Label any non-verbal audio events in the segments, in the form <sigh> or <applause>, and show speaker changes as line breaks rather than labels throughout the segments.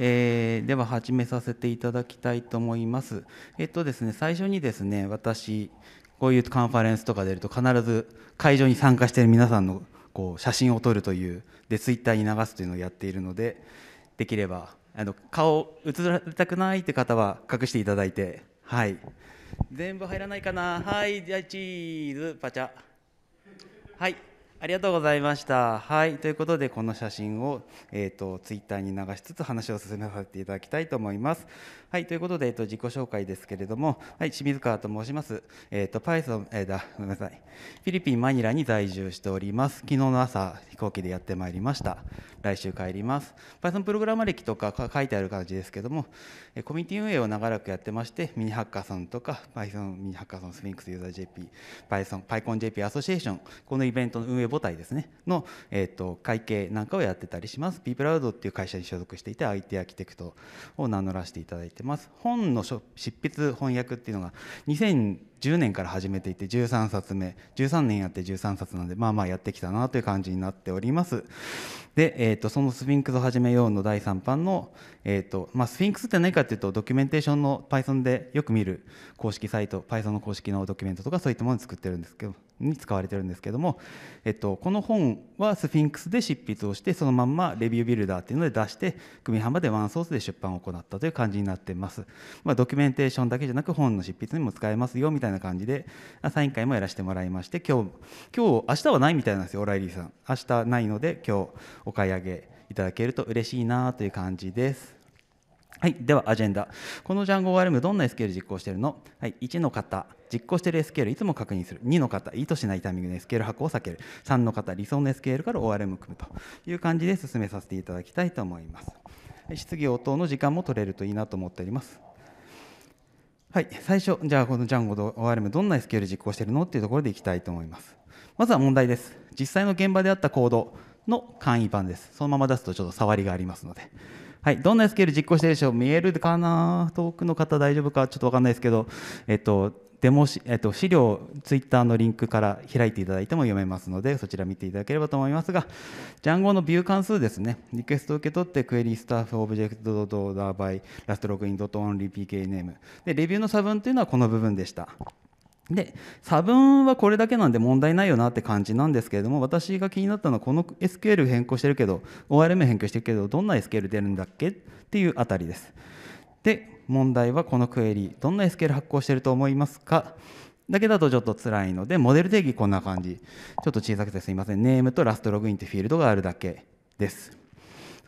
えー、では始めさせていただきたいと思います。えっとですね、最初にですね、私、こういうカンファレンスとか出ると必ず会場に参加している皆さんのこう写真を撮るというでツイッターに流すというのをやっているのでできればあの顔映られたくないって方は隠していただいてはい全部入らないかなはいじゃあチーズパチャはいありがとうございました。はい、ということでこの写真を、えーと、とツイッターに流しつつ話を進めさせていただきたいと思います。はい、ということで、えっと、自己紹介ですけれども、はい、清水川と申します。えっと、パイソン、えー、だ、ごめんなさい。フィリピン・マニラに在住しております。昨日の朝、飛行機でやってまいりました。来週帰ります。パイソンプログラマ歴とか書いてある感じですけども、コミュニティ運営を長らくやってまして、ミニハッカソンとか、パイソンミニハッカソン、スフィンクスユーザー JP、パイソン、パイコン JP アソシエーション、このイベントの運営母体ですね、の、えっと、会計なんかをやってたりします。ピープラウドっていう会社に所属していて、IT アーキテクトを名乗らせていただいててます本の執筆翻訳っていうのが2010年から始めていて13冊目13年やって13冊なんでまあまあやってきたなという感じになっておりますで、えーと、とその「スフィンクスを始めよう」の第3版の、えーとまあ、スフィンクスって何かっていうとドキュメンテーションの Python でよく見る公式サイト Python の公式のドキュメントとかそういったものを作ってるんですけどに使われてるんですけども、えっと、この本はスフィンクスで執筆をしてそのまんまレビュービルダーっていうので出して組版でワンソースで出版を行ったという感じになってます、まあ、ドキュメンテーションだけじゃなく本の執筆にも使えますよみたいな感じでサイン会もやらせてもらいまして今日今日明日はないみたいなんですよオライリーさん明日ないので今日お買い上げいただけると嬉しいなという感じですはい、ではアジェンダ。このジャンゴ ORM どんな SQL 実行しているの、はい、?1 の方、実行している SQL いつも確認する。2の方、意図しないタイミングで SQL 発行を避ける。3の方、理想の SQL から ORM を組むという感じで進めさせていただきたいと思います。質疑応答の時間も取れるといいなと思っております。はい、最初、じゃあこのジャンゴ ORM どんな SQL 実行しているのっていうところでいきたいと思います。まずは問題です。実際の現場であった行動の簡易版です。そのまま出すとちょっと触りがありますので。はい、どんなスケール実行してるでしょう見えるかな遠くの方大丈夫かちょっと分かんないですけど、えっとデモえっと、資料ツイッターのリンクから開いていただいても読めますのでそちら見ていただければと思いますがジャンゴのビュー関数ですねリクエストを受け取ってクエリスタッフオブジェクトドーダーバイラストログインドットオンリー PK ネームでレビューの差分というのはこの部分でしたで差分はこれだけなんで問題ないよなって感じなんですけれども私が気になったのはこの SQL 変更してるけど ORM 変更してるけどどんな SQL 出るんだっけっていうあたりです。で問題はこのクエリどんな SQL 発行してると思いますかだけだとちょっと辛いのでモデル定義こんな感じちょっと小さくてすいませんネームとラストログインってフィールドがあるだけです。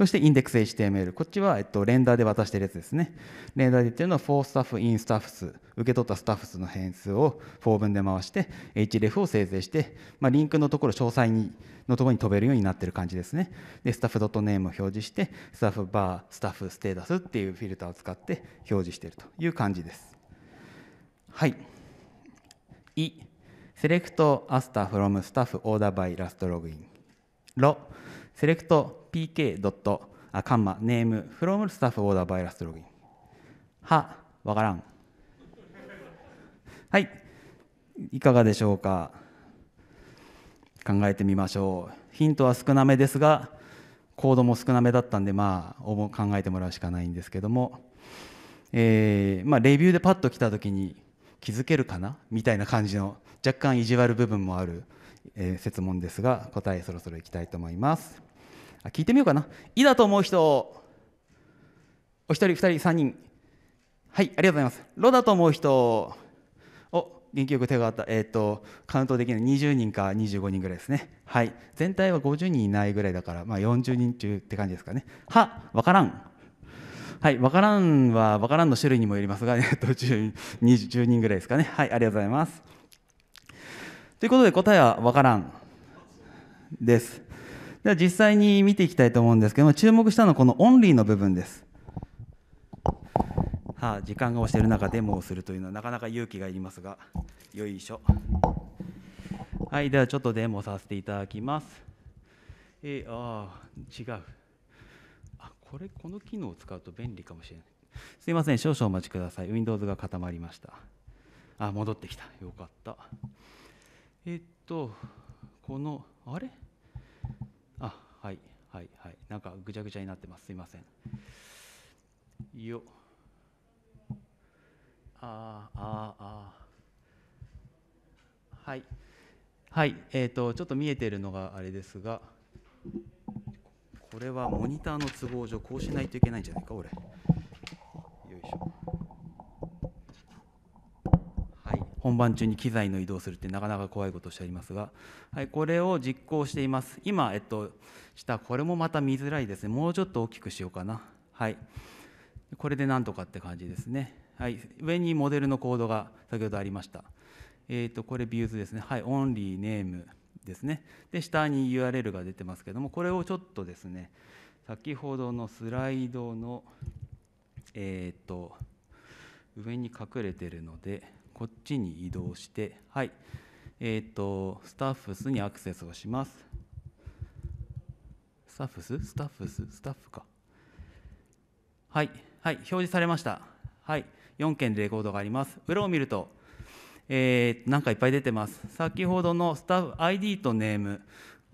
そしてインデックス HTML。こっちは、えっと、レンダーで渡してるやつですね。レンダーで言ってるのは for s t u f f in s t u f f s 受け取ったスタッフ数の変数を for 分で回して、href を生成して、まあ、リンクのところ、詳細にのところに飛べるようになってる感じですね。で、スタッフ .name を表示して、スタッフバー、スタッフステータスっていうフィルターを使って表示しているという感じです。はい。い、select a star from s t ー f f order by l a ろ、セレクト pk. あカンマネームフロムスタッフオーダーバイラストログインはわからんはいいかがでしょうか考えてみましょうヒントは少なめですがコードも少なめだったんでまあ考えてもらうしかないんですけどもえー、まあ、レビューでパッと来た時に気づけるかなみたいな感じの若干意地悪部分もある、えー、説問ですが答えそろそろいきたいと思います。あ聞いてみようかな。いいだと思う人、お一人、二人、三人。はい、ありがとうございます。ロだと思う人、お元気よく手があった、えっ、ー、と、カウントできない20人か25人ぐらいですね。はい、全体は50人いないぐらいだから、まあ、40人中って感じですかね。は、わからん。はい、わからんは、わからんの種類にもよりますが、えっと、10, 人ぐらいですかね。はい、ありがとうございます。ということで、答えはわからんです。では実際に見ていきたいと思うんですけども注目したのはこのオンリーの部分です。はあ、時間が押している中デモをするというのはなかなか勇気がいりますがよいしょはいではちょっとデモさせていただきますえー、ああ違うあこれこの機能を使うと便利かもしれないすいません少々お待ちください Windows が固まりましたあ戻ってきたよかったえー、っとこのあれあはいはいはいなんかぐちゃぐちゃになってますすいませんよあーあーあはいはいえーと、ちょっと見えているのがあれですがこれはモニターの都合上こうしないといけないんじゃないか俺よいしょ本番中に機材の移動するってなかなか怖いことをしてありますが、はい、これを実行しています。今、えっと、下、これもまた見づらいですね。もうちょっと大きくしようかな。はい。これでなんとかって感じですね。はい、上にモデルのコードが先ほどありました。えーと、とこれ、ビューズですね。はい、オンリーネームですね。で、下に URL が出てますけども、これをちょっとですね、先ほどのスライドの、えっ、ー、と、上に隠れてるので、こっちに移動して、はい。えっ、ー、と、スタッフスにアクセスをします。スタッフススタッフススタッフか。はい。はい。表示されました。はい。4件レコードがあります。裏を見ると、えー、なんかいっぱい出てます。先ほどのスタッフ ID とネーム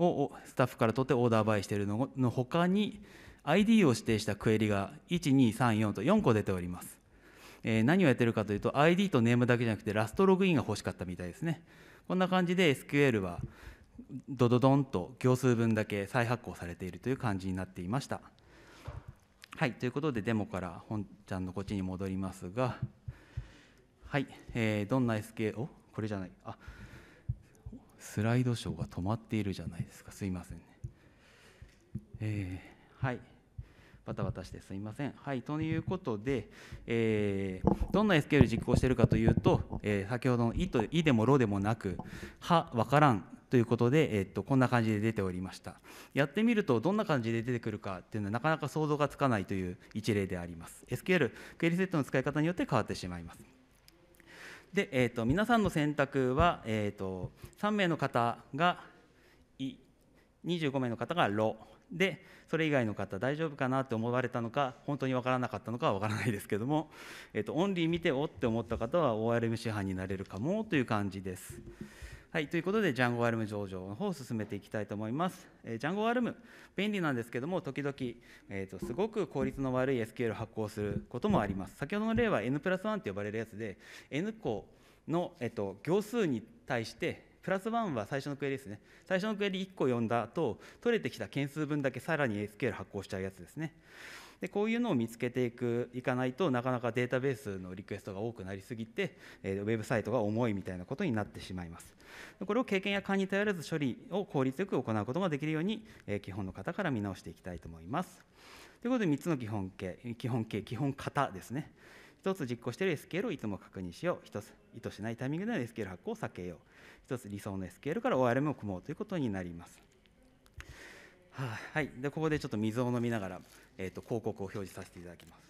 をスタッフから取ってオーダーバイしているののかに ID を指定したクエリが1234と4個出ております。えー、何をやってるかというと ID とネームだけじゃなくてラストログインが欲しかったみたいですねこんな感じで SQL はドドドンと行数分だけ再発行されているという感じになっていましたはいということでデモから本ちゃんのこっちに戻りますがはい、えー、どんな SQL おこれじゃないあスライドショーが止まっているじゃないですかすいませんねえー、はいバタバタしてすみません。はい、ということで、えー、どんな SQL 実行しているかというと、えー、先ほどの「い」と「い」でも「ろ」でもなく「は」「わからん」ということで、えー、っとこんな感じで出ておりましたやってみるとどんな感じで出てくるかっていうのはなかなか想像がつかないという一例であります SQL クエリセットの使い方によって変わってしまいますで、えー、っと皆さんの選択は、えー、っと3名の方が「い」25名の方が「ろ」でそれ以外の方大丈夫かなって思われたのか本当に分からなかったのかは分からないですけども、えっとオンリー見ておって思った方は ORM 市販になれるかもという感じです。はい、ということで、ジャンゴルム上場の方を進めていきたいと思います。えー、ジャンゴルム、便利なんですけども、時々、えーと、すごく効率の悪い SQL を発行することもあります。先ほどの例は N プラス1と呼ばれるやつで、N 項の、えーと行数に対して、プラス1は最初のクエリですね。最初のクエリ1個読んだ後、取れてきた件数分だけさらに SQL 発行しちゃうやつですね。でこういうのを見つけていくいかないとなかなかデータベースのリクエストが多くなりすぎて、えー、ウェブサイトが重いみたいなことになってしまいますこれを経験や勘に頼らず処理を効率よく行うことができるように、えー、基本の方から見直していきたいと思いますということで3つの基本形基本形基本型ですね1つ実行している SQL をいつも確認しよう1つ意図しないタイミングでの SQL 発行を避けよう一つ理想の SQL から ORM を組もうということになります。はい、でここでちょっと水を飲みながら、えーと、広告を表示させていただきます。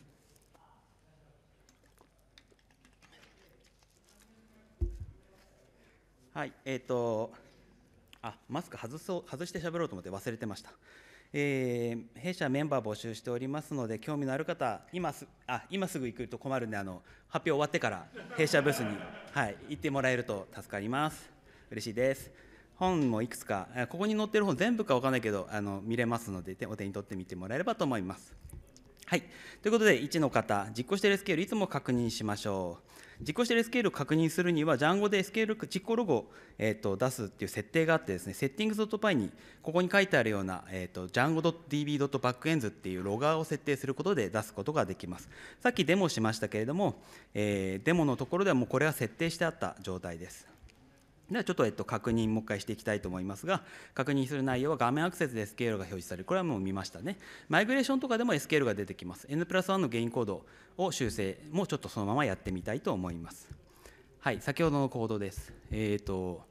はい、えっ、ー、と、あマスク外そう外して喋ろうと思って忘れてました。えー、弊社メンバー募集しておりますので、興味のある方、今すあ今すぐ行くと困るんであの、発表終わってから弊社ブースに、はい、行ってもらえると助かります。嬉しいです本もいくつかここに載ってる本全部か分かんないけどあの見れますのでお手に取ってみてもらえればと思いますはいということで1の方実行しているスケールいつも確認しましょう実行しているスケールを確認するにはジャンゴでスケール実行ロゴを、えーと、出すっていう設定があってですね settings.py にここに書いてあるような、えーと、と d j a d b b a c k e n d s っていうロガーを設定することで出すことができますさっきデモしましたけれども、えー、デモのところではもうこれは設定してあった状態ですではちょっとえっと確認もう一回していきたいと思いますが確認する内容は画面アクセスで s ー l が表示されるこれはもう見ましたねマイグレーションとかでも s ー l が出てきます N プラス1の原因コードを修正もちょっとそのままやってみたいと思いますはい先ほどのコードですえっ、ー、と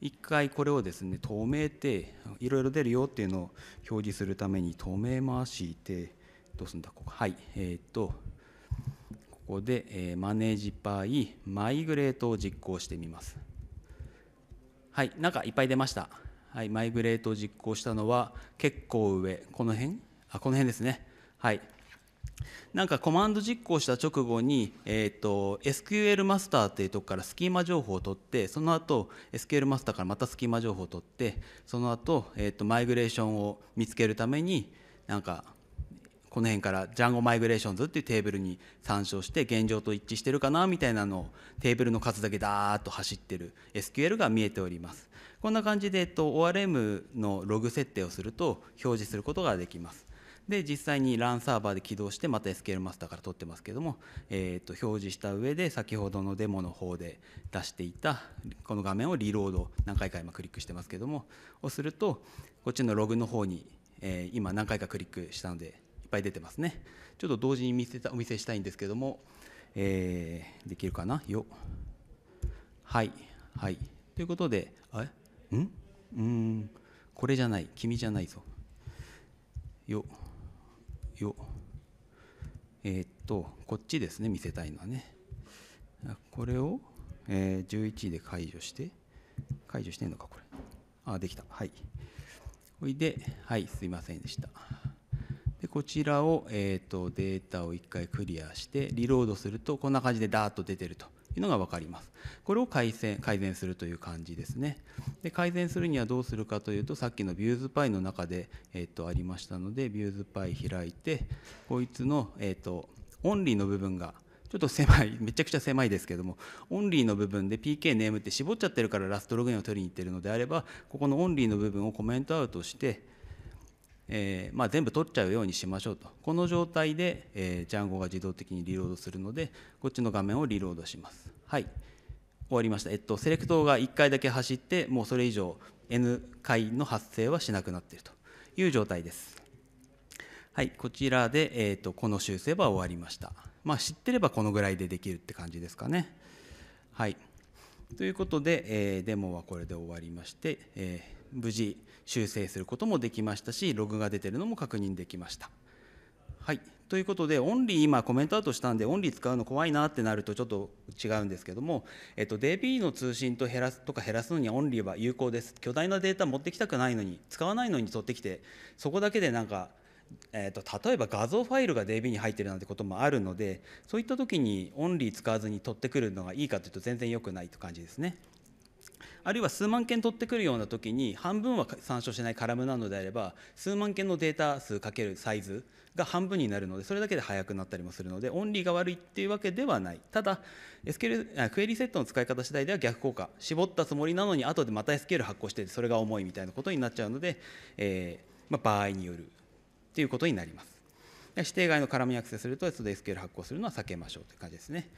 一回これをですね止めていろいろ出るよっていうのを表示するために止めましてどうすんだここはいえっ、ー、とここで、えー、マネージパイマイグレートを実行してみますはい、なんかいっぱい出ました。はい、マイグレートを実行したのは結構上、この辺あ、この辺ですね。はい。なんかコマンド実行した直後に、えーと、SQL マスターっていうとこからスキーマ情報を取ってその後 SQL マスターからまたスキーマ情報を取ってその後、えーとマイグレーションを見つけるためになんかこの辺からジャンゴマイグレーションズっていうテーブルに参照して現状と一致してるかなみたいなのをテーブルの数だけダーッと走ってる SQL が見えておりますこんな感じで、えっと、ORM のログ設定をすると表示することができますで実際に LAN サーバーで起動してまた SQL マスターから取ってますけども、えー、と表示した上で先ほどのデモの方で出していたこの画面をリロード何回か今クリックしてますけどもをするとこっちのログの方に、え今何回かクリックしたのでっぱい出てますねちょっと同時に見せたお見せしたいんですけども、えー、できるかなよはいはいということであんうんこれじゃない君じゃないぞよよえー、っとこっちですね見せたいのはねこれを、えー、11で解除して解除してんのかこれあできたはいほいではいすいませんでしたでこちらを、えーと、データを1回クリアしてリロードするとこんな感じでダーッと出てるというのが分かりますこれを改善改善するという感じですねで改善するにはどうするかというとさっきのビューズパイの中で、えーと、ありましたのでビューズパイ開いてこいつの、えーと、とオンリーの部分がちょっと狭いめちゃくちゃ狭いですけどもオンリーの部分で PK ネームって絞っちゃってるからラストログインを取りに行ってるのであればここのオンリーの部分をコメントアウトしてえー、まあ、全部取っちゃうようにしましょうとこの状態で、えー、ジャンゴが自動的にリロードするのでこっちの画面をリロードしますはい終わりました、えっと、セレクトが1回だけ走ってもうそれ以上 N 回の発生はしなくなっているという状態ですはいこちらで、えーと、とこの修正は終わりましたまあ知ってればこのぐらいでできるって感じですかねはいということで、えー、デモはこれで終わりまして、えー、無事修正することもできましたしログが出てるのも確認できました。はいということでオンリー今コメントアウトしたんでオンリー使うの怖いなってなるとちょっと違うんですけども、えっと、DB の通信と減らすとか減らすのにオンリーは有効です巨大なデータ持ってきたくないのに使わないのに取ってきてそこだけでなんかえーと、と例えば画像ファイルが DB に入ってるなんてこともあるのでそういった時にオンリー使わずに取ってくるのがいいかというと全然良くないという感じですね。あるいは数万件取ってくるような時に半分は参照しないカラムなのであれば数万件のデータ数かけるサイズが半分になるのでそれだけで速くなったりもするのでオンリーが悪いっていうわけではないただ SQL クエリセットの使い方次第では逆効果絞ったつもりなのに後でまた SQL 発行してそれが重いみたいなことになっちゃうので、えー、まあ、場合によるっていうことになります指定外のムみアクセスすると SQL 発行するのは避けましょうという感じですね。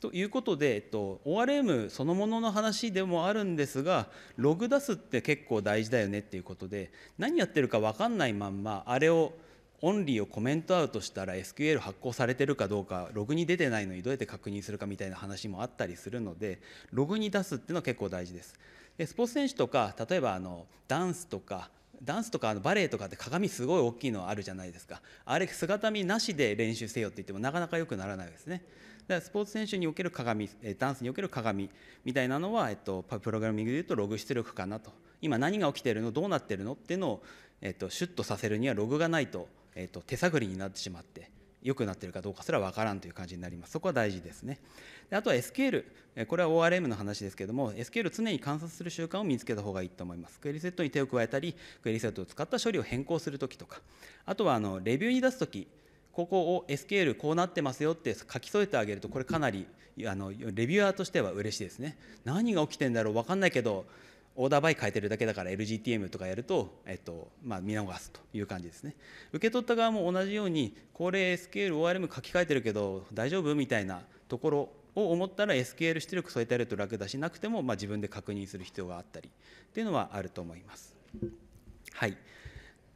ということで、えっと、ORM そのものの話でもあるんですがログ出すって結構大事だよねっていうことで何やってるか分かんないまんまあれをオンリーをコメントアウトしたら SQL 発行されてるかどうかログに出てないのにどうやって確認するかみたいな話もあったりするのでログに出すっていうのは結構大事です。でスポーツ選手とか例えばあのダンスとかダンスとかバレエとかって鏡すごい大きいのあるじゃないですかあれ姿見なしで練習せよって言ってもなかなか良くならないですねらスポーツ選手における鏡ダンスにおける鏡みたいなのは、えっと、プログラミングでいうとログ出力かなと今何が起きてるのどうなってるのっていうのを、えっと、シュッとさせるにはログがないと、えっと、手探りになってしまって良くなってるかどうかすら分からんという感じになりますそこは大事ですねであとは SQL これは ORM の話ですけども SQL 常に観察する習慣を見つけた方がいいと思いますクエリセットに手を加えたりクエリセットを使った処理を変更するときとかあとはあのレビューに出すときここを SQL こうなってますよって書き添えてあげるとこれかなりあのレビュアーとしては嬉しいですね何が起きてんだろう分かんないけどオーダーバイ変えてるだけだから LGTM とかやると、えっとまあ、見逃すという感じですね受け取った側も同じようにこれ SQL ORM 書き換えてるけど大丈夫みたいなところを思ったら SQL 出力添えてあると楽だしなくても、まあ、自分で確認する必要があったりっていうのはあると思います。はい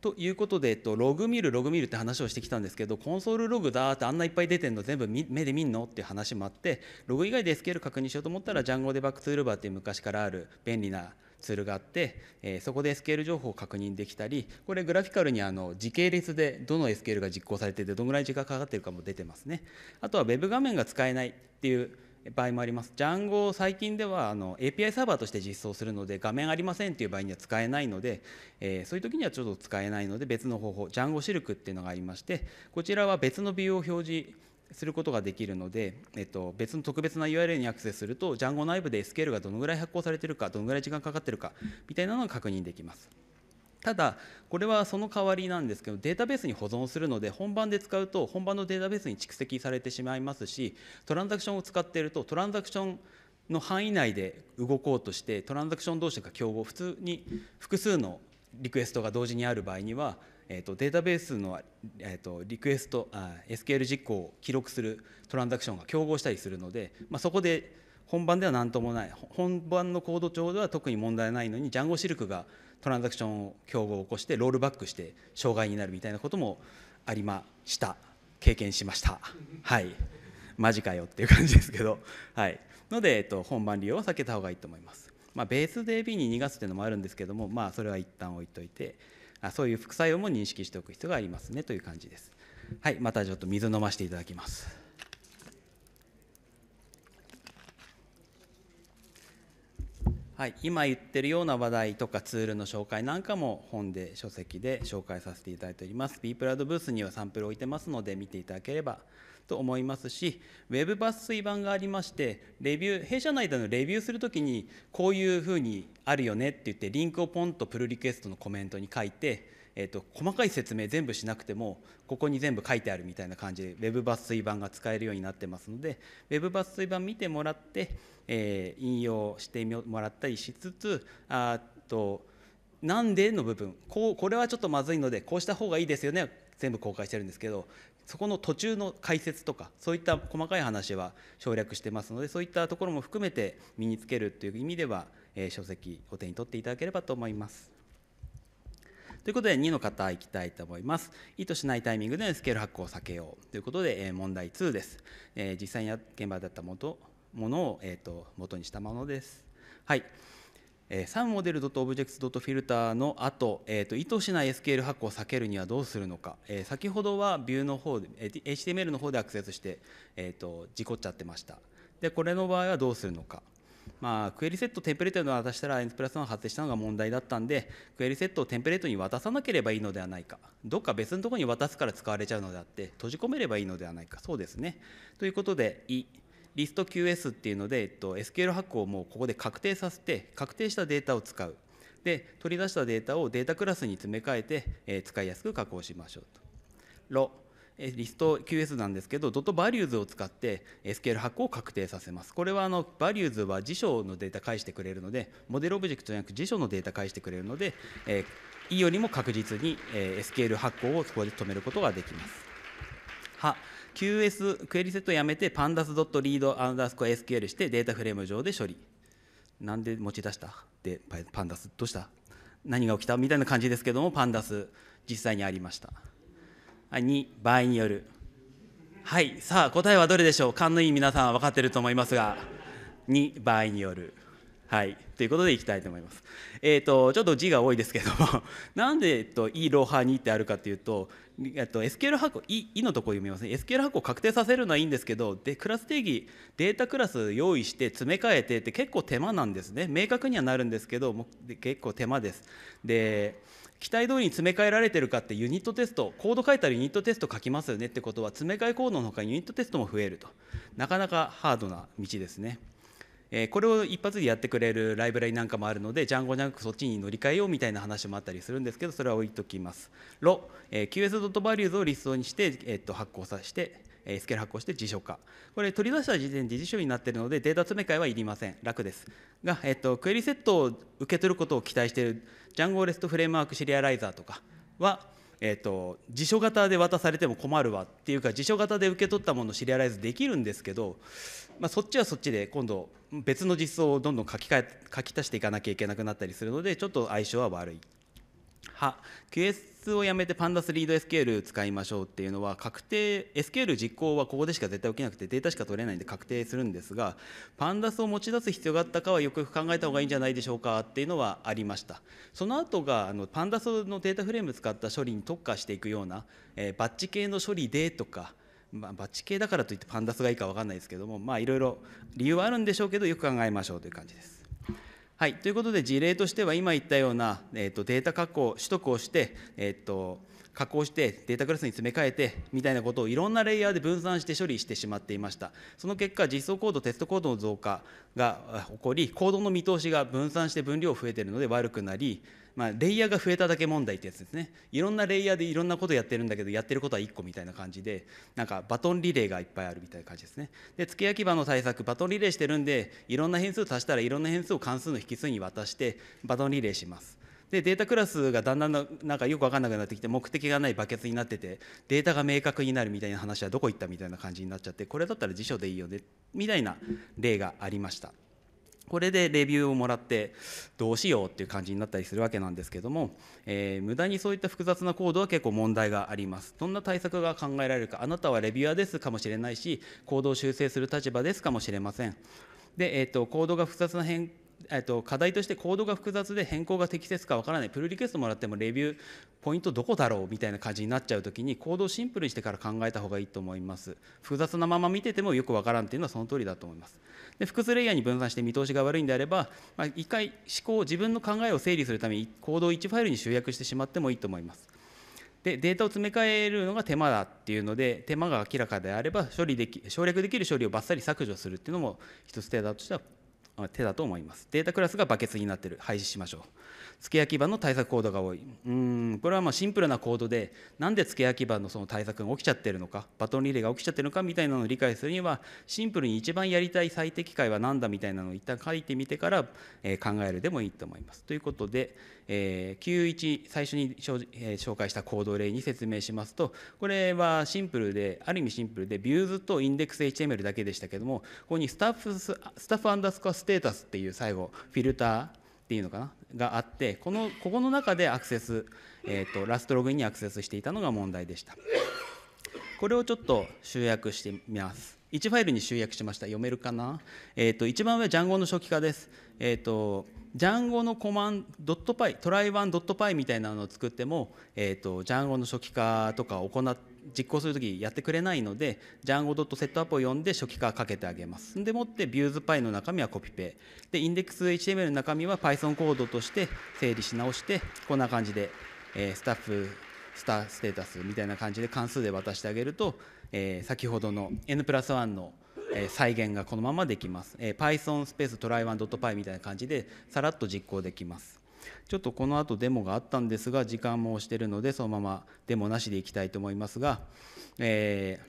ということで、えっと、ログ見るログ見るって話をしてきたんですけどコンソールログだってあんないっぱい出てるの全部目で見んのっていう話もあってログ以外で s ー l 確認しようと思ったらジ j a n o デバッグツールバーっていう昔からある便利なツールがあって、えー、そこで s ー l 情報を確認できたりこれグラフィカルにあの時系列でどの SQL が実行されててどのぐらい時間かかってるかも出てますねあとは Web 画面が使えないっていう場合もありますジャンゴを最近ではあの API サーバーとして実装するので画面ありませんっていう場合には使えないので、えー、そういう時にはちょっと使えないので別の方法ジ j a n g o シルクっていうのがありましてこちらは別のビューを表示することができるので、えっと、別の特別な URL にアクセスするとジ j a n g o 内部でスケールがどのぐらい発行されてるかどのぐらい時間かかってるかみたいなのが確認できます。ただこれはその代わりなんですけどデータベースに保存するので本番で使うと本番のデータベースに蓄積されてしまいますしトランザクションを使っているとトランザクションの範囲内で動こうとしてトランザクション同士が競合普通に複数のリクエストが同時にある場合には、えー、とデータベースの、えー、とリクエストあ SQL 実行を記録するトランザクションが競合したりするので、まあ、そこで本番では何ともない本番のコード上では特に問題ないのにジャンゴシルクがトランザクション競合を起こしてロールバックして障害になるみたいなこともありました経験しましたはいマジかよっていう感じですけどはいので、えっと、本番利用は避けた方がいいと思います、まあ、ベースで B に逃がすっていうのもあるんですけどもまあそれは一旦置いといてあそういう副作用も認識しておく必要がありますねという感じですはいまたちょっと水飲ませていただきますはい、今言ってるような話題とかツールの紹介なんかも本で書籍で紹介させていただいております B プラドブースにはサンプル置いてますので見ていただければと思いますし Web 抜粋版がありましてレビュー弊社内でのレビューするときにこういうふうにあるよねって言ってリンクをポンとプルリクエストのコメントに書いてえっと、細かい説明全部しなくてもここに全部書いてあるみたいな感じで Web 抜粋版が使えるようになってますので Web 抜粋版見てもらって、えー、引用してもらったりしつつあとなんでの部分こうこれはちょっとまずいのでこうした方がいいですよね全部公開してるんですけどそこの途中の解説とかそういった細かい話は省略してますのでそういったところも含めて身につけるという意味では、えー、書籍お手に取っていただければと思います。ということで2の方いきたいと思います意図しないタイミングでスケール発行を避けようということで、え問題2です、え実際に現場だったもとものを、えーと、元にしたものですはいえー、サムモデル .objects.filter の後、えーと、意図しないスケール発行を避けるにはどうするのか、えー、先ほどはビューの方で、えー、HTML の方でアクセスして、えーと、と事故っちゃってましたでこれの場合はどうするのかまあ、クエリセットテンプレートに渡したら N プラス1発生したのが問題だったんでクエリセットをテンプレートに渡さなければいいのではないかどっか別のところに渡すから使われちゃうのであって閉じ込めればいいのではないかそうですねということでいリスト QS っていうので、えっと、SQL ハックをもうここで確定させて確定したデータを使うで取り出したデータをデータクラスに詰め替えて、えー、使いやすく加工しましょうと。リスト QS なんですけど、ドットバリューズを使って SQL 発行を確定させます。これはあのバリューズは辞書のデータ返してくれるので、モデルオブジェクトじゃなく辞書のデータ返してくれるので、えー、E よりも確実に、え SQL 発行をそこで止めることができます。は QS クエリセットやめて pandas.read アンダースコア SQL してデータフレーム上で処理。なんで持ち出したでパンダスどうした何が起きたみたいな感じですけどもパンダス実際にありました。に場合によるはいさあ答えはどれでしょう勘のいい皆さんは分かってると思いますが2場合によるはいということでいきたいと思いますえっ、ー、とちょっと字が多いですけども <laughs> なんで、えっと「いロハに」ってあるかっていうとえっと SQL 箱「い」いのとこ読みますね SQL 箱を確定させるのはいいんですけどでクラス定義データクラス用意して詰め替えてって結構手間なんですね明確にはなるんですけども結構手間ですで期待通りに詰め替えられてるかってユニットテストコード書いたらユニットテスト書きますよねってことは詰め替えコードのほかにユニットテストも増えるとなかなかハードな道ですね。えこれを一発でやってくれるライブラリなんかもあるのでジャンゴじゃなくそっちに乗り換えようみたいな話もあったりするんですけどそれは置いときます。ロ、え QS.values をリストにして、えと発行させてえスケール発行して辞書化これ取り出した時点で辞書になっているのでデータ詰め替えはいりません楽ですが、えっと、クエリセットを受け取ることを期待しているジャンゴレストフレームワークシリアライザーとかは、えっと、と辞書型で渡されても困るわっていうか辞書型で受け取ったものをシリアライズできるんですけど、まあ、そっちはそっちで今度別の実装をどんどん書き換え書き足していかなきゃいけなくなったりするのでちょっと相性は悪いは QS をやめて Pandas3DSQL 使いましょうっていうのは確定 SQL 実行はここでしか絶対起きなくてデータしか取れないんで確定するんですが Pandas を持ち出す必要があったかはよくよく考えた方がいいんじゃないでしょうかっていうのはありましたその後があの Pandas のデータフレーム使った処理に特化していくような、えー、バッチ系の処理でとかまあ、バッチ系だからといってパンダスがいいか分かんないですけどもまあいろいろ理由はあるんでしょうけどよく考えましょうという感じです。はい、ということで事例としては今言ったような、えーと、データ加工取得をして、えーと、と加工してデータクラスに詰め替えてみたいなことをいろんなレイヤーで分散して処理してしまっていましたその結果実装コードテストコードの増加が起こりコードの見通しが分散して分量増えているので悪くなりまあ、レイヤーが増えただけ問題ってやつですねいろんなレイヤーでいろんなことやってるんだけどやってることは1個みたいな感じでなんかバトンリレーがいっぱいあるみたいな感じですねで付け焼き場の対策バトンリレーしてるんでいろんな変数足したらいろんな変数を関数の引数に渡してバトンリレーしますでデータクラスがだんだんなんかよく分かんなくなってきて目的がないバケツになっててデータが明確になるみたいな話はどこ行ったみたいな感じになっちゃってこれだったら辞書でいいよねみたいな例がありました。これでレビューをもらってどうしようっていう感じになったりするわけなんですけども、えー、無駄にそういった複雑なコードは結構問題がありますどんな対策が考えられるかあなたはレビュアーですかもしれないし行動を修正する立場ですかもしれませんで、えーと、とコードが複雑な変えっと、課題としてコードが複雑で変更が適切かわからないプルリクエストもらってもレビューポイントどこだろうみたいな感じになっちゃう時にコードをシンプルにしてから考えた方がいいと思います複雑なまま見ててもよくわからんっていうのはその通りだと思いますで複数レイヤーに分散して見通しが悪いんであれば、まあ、一回思考自分の考えを整理するためにコードを1ファイルに集約してしまってもいいと思いますでデータを詰め替えるのが手間だっていうので手間が明らかであれば処理でき省略できる処理をばっさり削除するっていうのも一つ手だとしては手だと思います。データクラスがバケツになってる。廃止しましょう。付け焼き場の対策コードが多い。うん、これはまあシンプルなコードで、なんで付け焼き場のその対策が起きちゃってるのか、バトンリレーが起きちゃってるのかみたいなのを理解するには、シンプルに一番やりたい最適解は何だみたいなのを一旦書いてみてから、え考えるでもいいと思います。ということで、え91、最初に、え紹介したコード例に説明しますと、これはシンプルで、ある意味シンプルで、ビューズとインデックス HTML だけでしたけども、ここにスタッフ、スタッフアンダースコアステテータスっていう最後フィルターっていうのかながあってこのここの中でアクセス、えーと、ラストログインにアクセスしていたのが問題でしたこれをちょっと集約してみます1ファイルに集約しました読めるかな、えーと、一番上ジャンゴの初期化です、えーと、ジャンゴのコマンドドットパイトライワンドットパイみたいなのを作っても、えーと、ジャンゴの初期化とかを行っ実行するときやってくれないので Django.setup を読んで初期化かけてあげますでもって ViewsPy の中身はコピペでインデックス HTML の中身は Python コードとして整理し直してこんな感じで、えー、スタッフスターステータスみたいな感じで関数で渡してあげると、えー、先ほどの N プラス1のえ再現がこのままできます。え Python スペース try1.py みたいな感じでさらっと実行できます。ちょっとこの後デモがあったんですが、時間も押してるので、そのままデモなしでいきたいと思いますが、え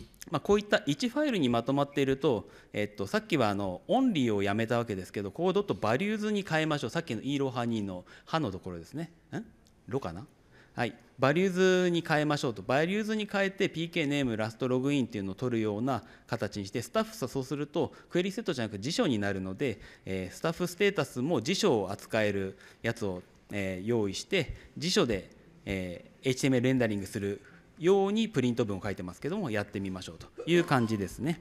ー、まあ、こういった1ファイルにまとまっていると、えっと、さっきはあのオンリーをやめたわけですけど、コードとバリューズに変えましょう。さっきのイーロハニーの「ハ」のところですね。んロかなはい。バリューズに変えましょうとバリューズに変えて PK ネームラストログインっていうのを取るような形にしてスタッフさそうするとクエリセットじゃなく辞書になるので、えスタッフステータスも辞書を扱えるやつを、え用意して辞書で、え HTML レンダリングするようにプリント文を書いてますけどもやってみましょうという感じですね。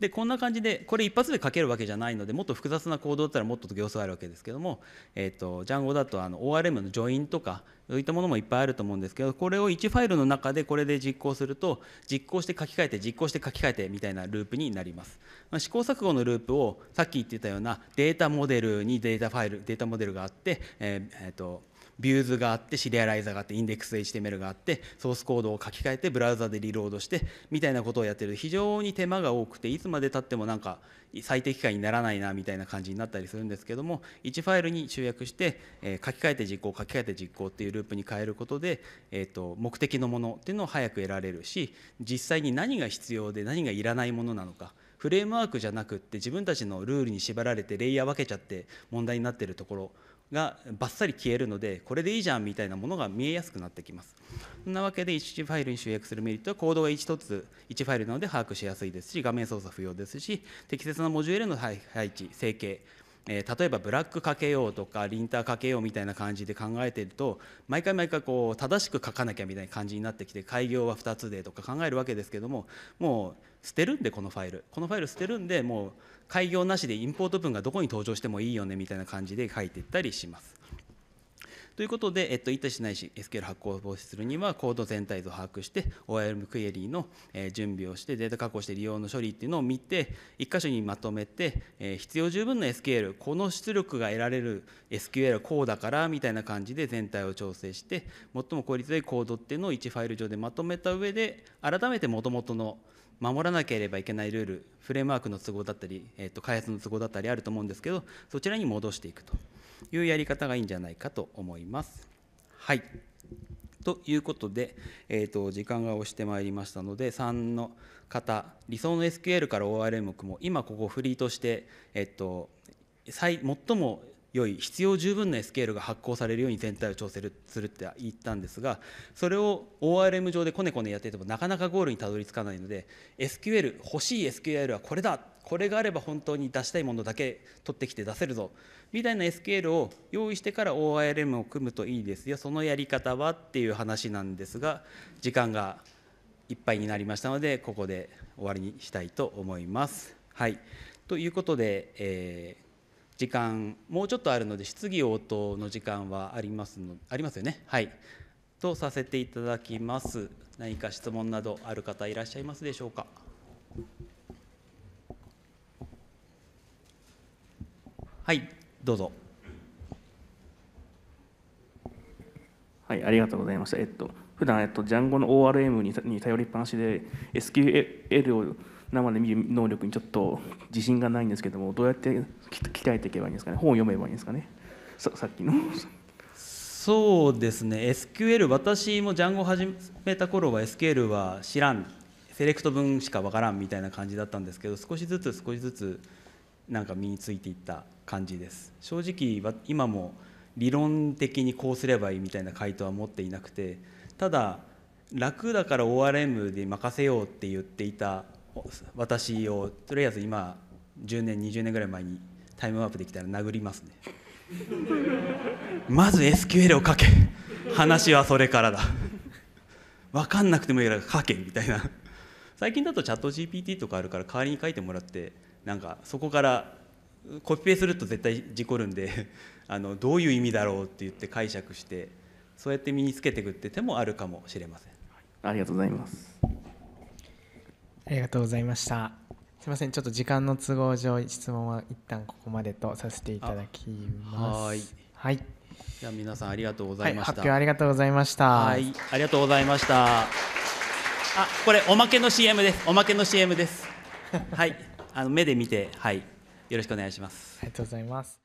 でこんな感じでこれ一発で書けるわけじゃないのでもっと複雑な行動だったらもっと行数あるわけですけども、えーと、と Django だとあの ORM のジョインとかそういったものもいっぱいあると思うんですけどこれを1ファイルの中でこれで実行すると実行して書き換えて実行して書き換えてみたいなループになります、まあ、試行錯誤のループをさっき言ってたようなデータモデルにデータファイルデータモデルがあって、えーえーとビューズがあってシリアライザーがあってインデックス HTML があってソースコードを書き換えてブラウザでリロードしてみたいなことをやってる非常に手間が多くていつまでたってもなんか最適化にならないなみたいな感じになったりするんですけども1ファイルに集約して、え書き換えて実行書き換えて実行っていうループに変えることで、えー、と目的のものっていうのを早く得られるし実際に何が必要で何がいらないものなのかフレームワークじゃなくって自分たちのルールに縛られてレイヤー分けちゃって問題になってるところがバッサリ消えるのでこれでいいじゃんみたいなものが見えやすくなってきますそんなわけで1ファイルに集約するメリットはコードが1つ1ファイルなので把握しやすいですし画面操作不要ですし適切なモジュールの配置整形えー、例えばブラックかけようとかリンターかけようみたいな感じで考えてると毎回毎回こう正しく書かなきゃみたいな感じになってきて開業は2つでとか考えるわけですけどももう捨てるんでこのファイルこのファイル捨てるんでもう開業なしでインポート文がどこに登場してもいいよねみたいな感じで書いていったりします。ということで、えっと、一体しないし SQL 発行防止するにはコード全体図を把握して ORM クエリーの準備をしてデータ加工して利用の処理っていうのを見て1箇所にまとめて、え必要十分の SQL この出力が得られる SQL はこうだからみたいな感じで全体を調整して最も効率よいいコードっていうのを1ファイル上でまとめた上で改めてもともとの守らなければいけないルールフレームワークの都合だったり、えー、と開発の都合だったりあると思うんですけどそちらに戻していくと。いうやり方がいいんじゃないかと思います。はいということで、えーと、時間が押してまいりましたので3の方理想の SQL から ORM も今ここフリーとして、えっと、最最も良い必要十分な SQL が発行されるように全体を調整するって言ったんですがそれを ORM 上でこねこねやっててもなかなかゴールにたどり着かないので SQL 欲しい SQL はこれだこれがあれば本当に出したいものだけ取ってきて出せるぞみたいな SQL を用意してから ORM を組むといいですよそのやり方はっていう話なんですが時間がいっぱいになりましたのでここで終わりにしたいと思います。はい、ということで、えー時間もうちょっとあるので質疑応答の時間はありますのありますよねはいとさせていただきます何か質問などある方いらっしゃいますでしょうかはいどうぞはいありがとうございましたえっと普段えっとジャンゴの ORM にに頼りっぱなしで SQL を生で見る能力にちょっと自信がないんですけどもどうやって鍛えていけばいいんですかね本を読めばいいんですかねささっきのそうですね SQL 私もジャンゴを始めた頃は SQL は知らんセレクト分しかわからんみたいな感じだったんですけど少しずつ少しずつなんか身についていった感じです正直今も理論的にこうすればいいみたいな回答は持っていなくてただ楽だから ORM で任せようって言っていた私をとりあえず今10年20年ぐらい前にタイムワープできたら殴りますねまず SQL を書け話はそれからだ分かんなくてもいいから書けみたいな最近だとチャット GPT とかあるから代わりに書いてもらってなんかそこからコピペすると絶対事故るんで <laughs> あのどういう意味だろうって言って解釈してそうやって身につけていくって手もあるかもしれません。ありがとうございます。ありがとうございました。すみません、ちょっと時間の都合上、質問は一旦ここまでとさせていただきます。はい。じゃあ皆さんありがとうございました。はい、発表ありがとうございました。はい、ありがとうございました。あ、これおまけの CM です。おまけの CM です。はい。あの目で見てはいよろしくお願いしますありがとうございます